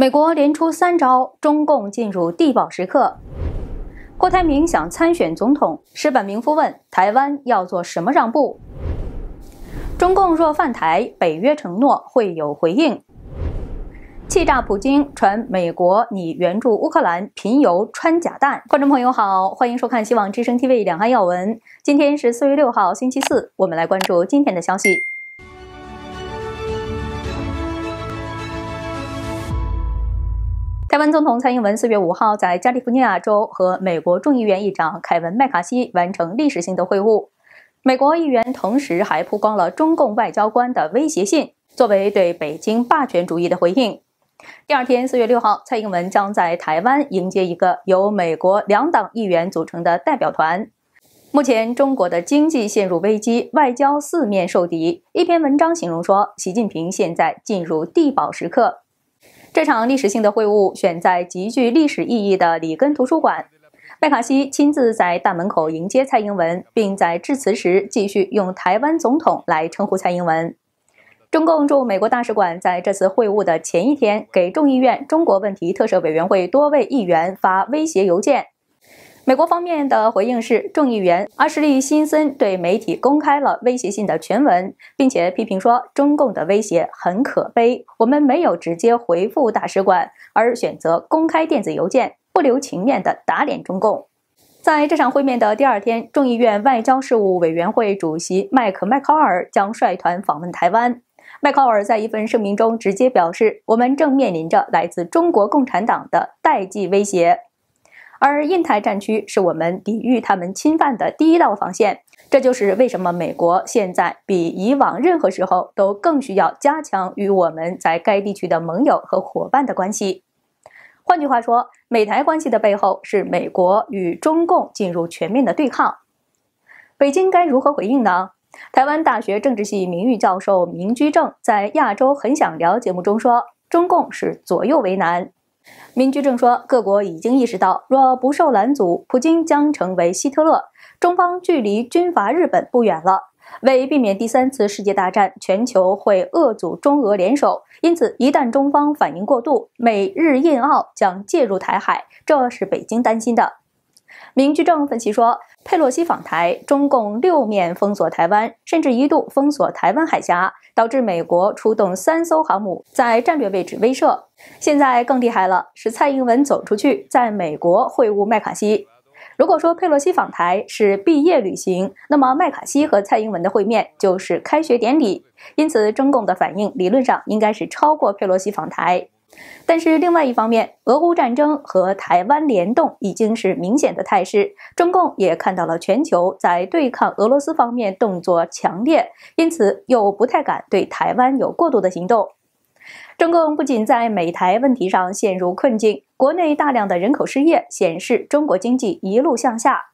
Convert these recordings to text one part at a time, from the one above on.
美国连出三招，中共进入地堡时刻。郭台铭想参选总统，石本明夫问台湾要做什么让步？中共若犯台，北约承诺会有回应。气炸普京，传美国拟援助乌克兰贫油穿甲弹。观众朋友好，欢迎收看希望之声 TV 两岸要闻。今天是四月六号，星期四，我们来关注今天的消息。台湾总统蔡英文四月五号在加利福尼亚州和美国众议院议长凯文·麦卡锡完成历史性的会晤。美国议员同时还曝光了中共外交官的威胁信，作为对北京霸权主义的回应。第二天，四月六号，蔡英文将在台湾迎接一个由美国两党议员组成的代表团。目前，中国的经济陷入危机，外交四面受敌。一篇文章形容说，习近平现在进入地堡时刻。这场历史性的会晤选在极具历史意义的里根图书馆，麦卡锡亲自在大门口迎接蔡英文，并在致辞时继续用“台湾总统”来称呼蔡英文。中共驻美国大使馆在这次会晤的前一天，给众议院中国问题特设委员会多位议员发威胁邮件。美国方面的回应是，众议员阿什利·辛森对媒体公开了威胁信的全文，并且批评说，中共的威胁很可悲。我们没有直接回复大使馆，而选择公开电子邮件，不留情面地打脸中共。在这场会面的第二天，众议院外交事务委员会主席麦克·麦考尔将率团访问台湾。麦考尔在一份声明中直接表示：“我们正面临着来自中国共产党的代际威胁。”而印太战区是我们抵御他们侵犯的第一道防线，这就是为什么美国现在比以往任何时候都更需要加强与我们在该地区的盟友和伙伴的关系。换句话说，美台关系的背后是美国与中共进入全面的对抗。北京该如何回应呢？台湾大学政治系名誉教授明居正在《亚洲很想聊》节目中说，中共是左右为难。民居正说，各国已经意识到，若不受拦阻，普京将成为希特勒。中方距离军阀日本不远了。为避免第三次世界大战，全球会遏阻中俄联手，因此一旦中方反应过度，美日印澳将介入台海，这是北京担心的。明居正分析说，佩洛西访台，中共六面封锁台湾，甚至一度封锁台湾海峡，导致美国出动三艘航母在战略位置威慑。现在更厉害了，是蔡英文走出去，在美国会晤麦卡锡。如果说佩洛西访台是毕业旅行，那么麦卡锡和蔡英文的会面就是开学典礼。因此，中共的反应理论上应该是超过佩洛西访台。但是，另外一方面，俄乌战争和台湾联动已经是明显的态势，中共也看到了全球在对抗俄罗斯方面动作强烈，因此又不太敢对台湾有过度的行动。中共不仅在美台问题上陷入困境，国内大量的人口失业显示中国经济一路向下。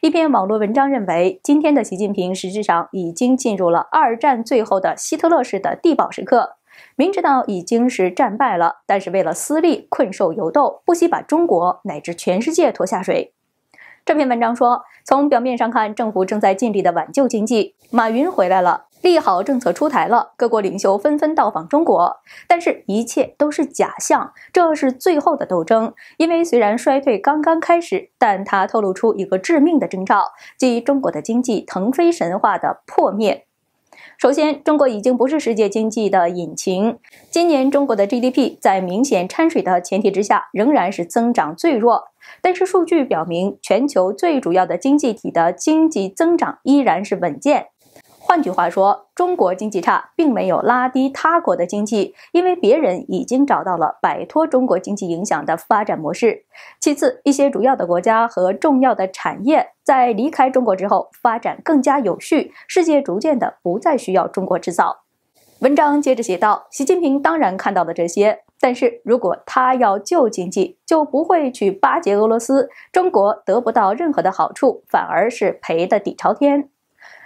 一篇网络文章认为，今天的习近平实质上已经进入了二战最后的希特勒式的地堡时刻，明知道已经是战败了，但是为了私利困兽犹斗，不惜把中国乃至全世界拖下水。这篇文章说，从表面上看，政府正在尽力的挽救经济，马云回来了。利好政策出台了，各国领袖纷纷到访中国，但是一切都是假象。这是最后的斗争，因为虽然衰退刚刚开始，但它透露出一个致命的征兆，即中国的经济腾飞神话的破灭。首先，中国已经不是世界经济的引擎。今年中国的 GDP 在明显掺水的前提之下，仍然是增长最弱。但是数据表明，全球最主要的经济体的经济增长依然是稳健。换句话说，中国经济差并没有拉低他国的经济，因为别人已经找到了摆脱中国经济影响的发展模式。其次，一些主要的国家和重要的产业在离开中国之后发展更加有序，世界逐渐的不再需要中国制造。文章接着写道：“习近平当然看到了这些，但是如果他要救经济，就不会去巴结俄罗斯，中国得不到任何的好处，反而是赔得底朝天。”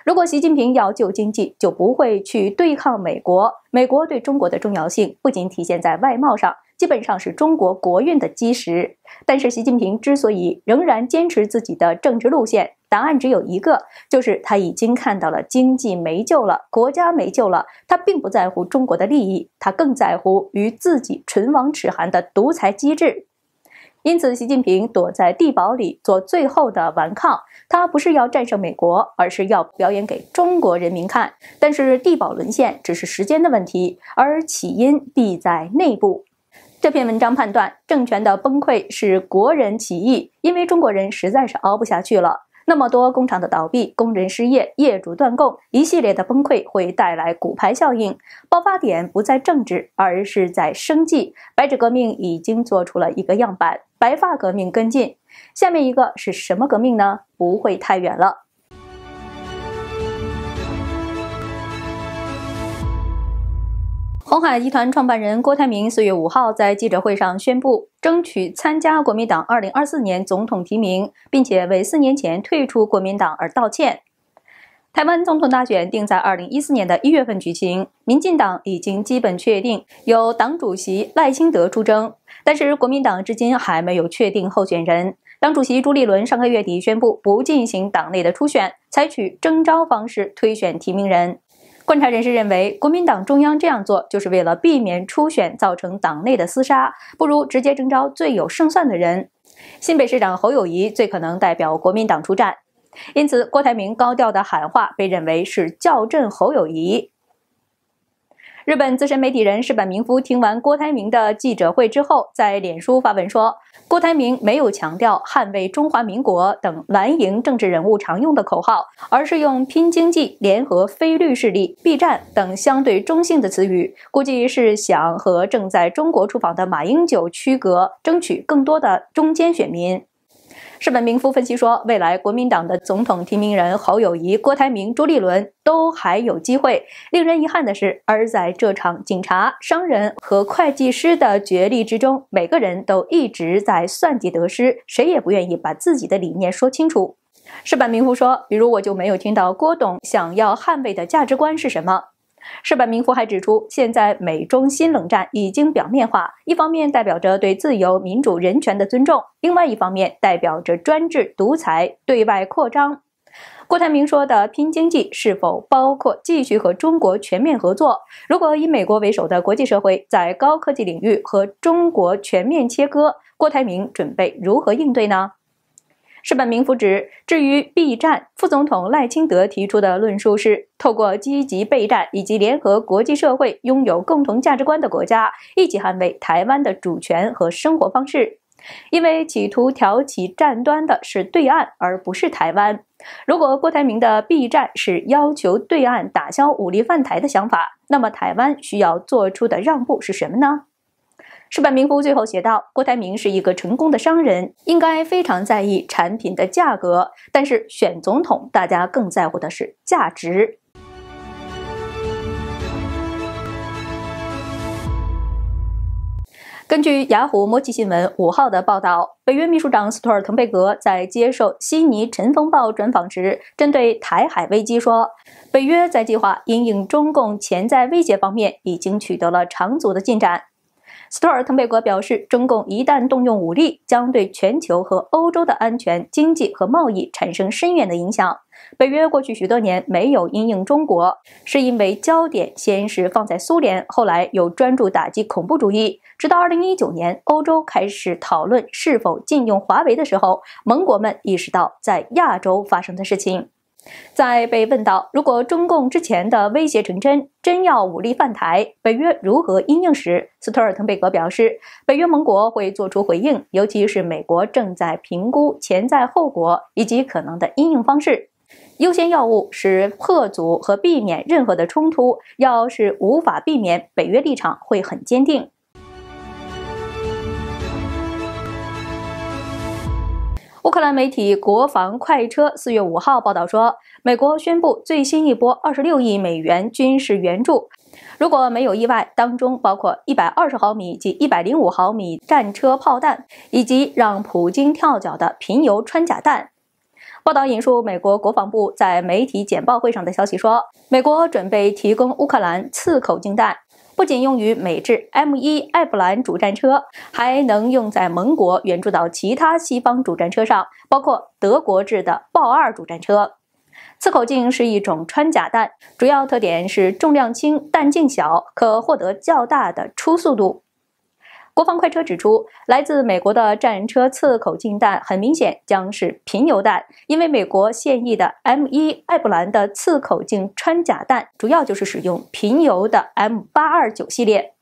如果习近平要救经济，就不会去对抗美国。美国对中国的重要性不仅体现在外贸上，基本上是中国国运的基石。但是习近平之所以仍然坚持自己的政治路线，答案只有一个，就是他已经看到了经济没救了，国家没救了。他并不在乎中国的利益，他更在乎与自己唇亡齿寒的独裁机制。因此，习近平躲在地堡里做最后的顽抗。他不是要战胜美国，而是要表演给中国人民看。但是，地堡沦陷只是时间的问题，而起因必在内部。这篇文章判断政权的崩溃是国人起义，因为中国人实在是熬不下去了。那么多工厂的倒闭，工人失业，业主断供，一系列的崩溃会带来骨牌效应。爆发点不在政治，而是在生计。白纸革命已经做出了一个样板。白发革命跟进，下面一个是什么革命呢？不会太远了。红海集团创办人郭台铭四月五号在记者会上宣布，争取参加国民党二零二四年总统提名，并且为四年前退出国民党而道歉。台湾总统大选定在二零一四年的一月份举行，民进党已经基本确定由党主席赖清德出征，但是国民党至今还没有确定候选人。党主席朱立伦上个月底宣布不进行党内的初选，采取征召方式推选提名人。观察人士认为，国民党中央这样做就是为了避免初选造成党内的厮杀，不如直接征召最有胜算的人。新北市长侯友谊最可能代表国民党出战。因此，郭台铭高调的喊话被认为是叫阵侯友谊。日本资深媒体人石本明夫听完郭台铭的记者会之后，在脸书发文说，郭台铭没有强调捍卫中华民国等蓝营政治人物常用的口号，而是用拼经济、联合非律势力、B 站等相对中性的词语，估计是想和正在中国出访的马英九区隔，争取更多的中间选民。世本明夫分析说，未来国民党的总统提名人侯友谊、郭台铭、朱立伦都还有机会。令人遗憾的是，而在这场警察、商人和会计师的角力之中，每个人都一直在算计得失，谁也不愿意把自己的理念说清楚。世本明夫说，比如我就没有听到郭董想要捍卫的价值观是什么。世本明夫还指出，现在美中新冷战已经表面化，一方面代表着对自由、民主、人权的尊重，另外一方面代表着专制、独裁、对外扩张。郭台铭说的“拼经济”是否包括继续和中国全面合作？如果以美国为首的国际社会在高科技领域和中国全面切割，郭台铭准备如何应对呢？是本《名副指》至于 B 战副总统赖清德提出的论述是，透过积极备战以及联合国际社会，拥有共同价值观的国家一起捍卫台湾的主权和生活方式。因为企图挑起战端的是对岸，而不是台湾。如果郭台铭的 B 战是要求对岸打消武力犯台的想法，那么台湾需要做出的让步是什么呢？世版民夫最后写道：“郭台铭是一个成功的商人，应该非常在意产品的价格。但是选总统，大家更在乎的是价值。”根据雅虎摩奇新闻五号的报道，北约秘书长斯托尔滕贝格在接受悉尼晨风报专访时，针对台海危机说：“北约在计划因应中共潜在威胁方面已经取得了长足的进展。”斯托尔滕贝格表示，中共一旦动用武力，将对全球和欧洲的安全、经济和贸易产生深远的影响。北约过去许多年没有因应中国，是因为焦点先是放在苏联，后来又专注打击恐怖主义。直到2019年，欧洲开始讨论是否禁用华为的时候，盟国们意识到在亚洲发生的事情。在被问到如果中共之前的威胁成真，真要武力犯台，北约如何应应时，斯托尔滕贝格表示，北约盟国会做出回应，尤其是美国正在评估潜在后果以及可能的应应方式。优先要务是破阻和避免任何的冲突，要是无法避免，北约立场会很坚定。乌克兰媒体《国防快车》四月五号报道说，美国宣布最新一波二十六亿美元军事援助，如果没有意外，当中包括一百二十毫米及一百零五毫米战车炮弹，以及让普京跳脚的贫油穿甲弹。报道引述美国国防部在媒体简报会上的消息说，美国准备提供乌克兰刺口径弹。不仅用于美制 M1 艾布兰主战车，还能用在盟国援助到其他西方主战车上，包括德国制的豹二主战车。次口径是一种穿甲弹，主要特点是重量轻、弹径小，可获得较大的初速度。国防快车指出，来自美国的战车刺口径弹很明显将是贫油弹，因为美国现役的 M1 艾布兰的刺口径穿甲弹主要就是使用贫油的 M829 系列。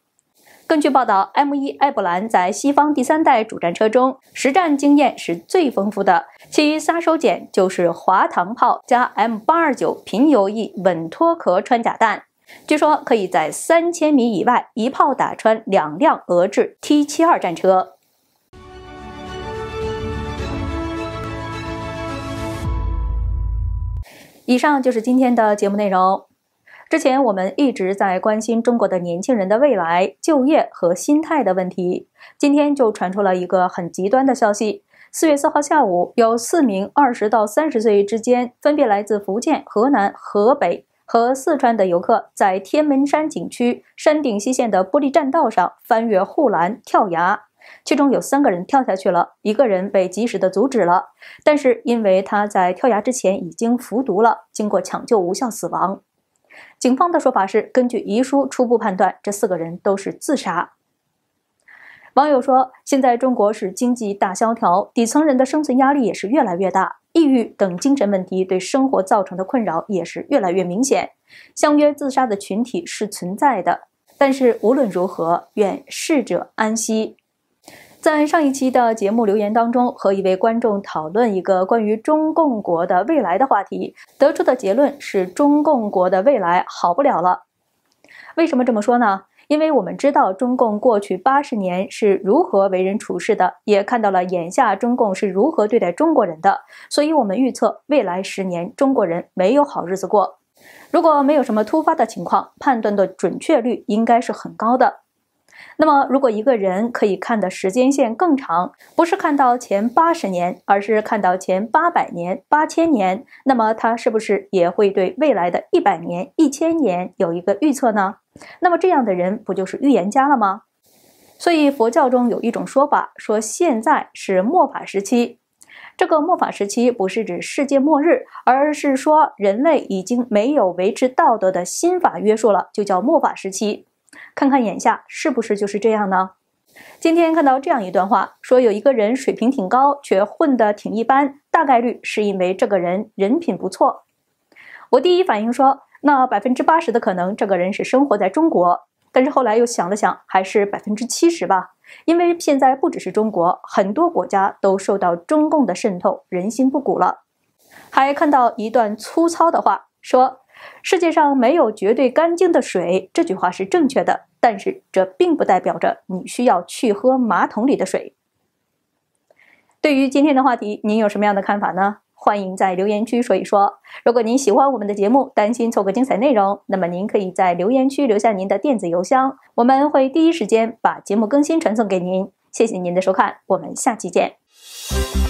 根据报道，M1 艾布兰在西方第三代主战车中实战经验是最丰富的，其杀手锏就是滑膛炮加 M829 贫油式稳脱壳穿甲弹。据说可以在三千米以外一炮打穿两辆俄制 T72 战车。以上就是今天的节目内容。之前我们一直在关心中国的年轻人的未来就业和心态的问题。今天就传出了一个很极端的消息：四月四号下午，有四名二十到三十岁之间，分别来自福建、河南、河北。和四川的游客在天门山景区山顶西线的玻璃栈道上翻越护栏跳崖，其中有三个人跳下去了，一个人被及时的阻止了，但是因为他在跳崖之前已经服毒了，经过抢救无效死亡。警方的说法是，根据遗书初步判断，这四个人都是自杀。网友说，现在中国是经济大萧条，底层人的生存压力也是越来越大。抑郁等精神问题对生活造成的困扰也是越来越明显。相约自杀的群体是存在的，但是无论如何，愿逝者安息。在上一期的节目留言当中，和一位观众讨论一个关于中共国的未来的话题，得出的结论是中共国的未来好不了了。为什么这么说呢？因为我们知道中共过去八十年是如何为人处事的，也看到了眼下中共是如何对待中国人的，所以我们预测未来十年中国人没有好日子过。如果没有什么突发的情况，判断的准确率应该是很高的。那么，如果一个人可以看的时间线更长，不是看到前八十年，而是看到前八百年、八千年，那么他是不是也会对未来的一百年、一千年有一个预测呢？那么这样的人不就是预言家了吗？所以佛教中有一种说法，说现在是末法时期。这个末法时期不是指世界末日，而是说人类已经没有维持道德的新法约束了，就叫末法时期。看看眼下是不是就是这样呢？今天看到这样一段话，说有一个人水平挺高，却混得挺一般，大概率是因为这个人人品不错。我第一反应说，那百分之八十的可能，这个人是生活在中国。但是后来又想了想，还是百分之七十吧，因为现在不只是中国，很多国家都受到中共的渗透，人心不古了。还看到一段粗糙的话，说。世界上没有绝对干净的水，这句话是正确的，但是这并不代表着你需要去喝马桶里的水。对于今天的话题，您有什么样的看法呢？欢迎在留言区说一说。如果您喜欢我们的节目，担心错过精彩内容，那么您可以在留言区留下您的电子邮箱，我们会第一时间把节目更新传送给您。谢谢您的收看，我们下期见。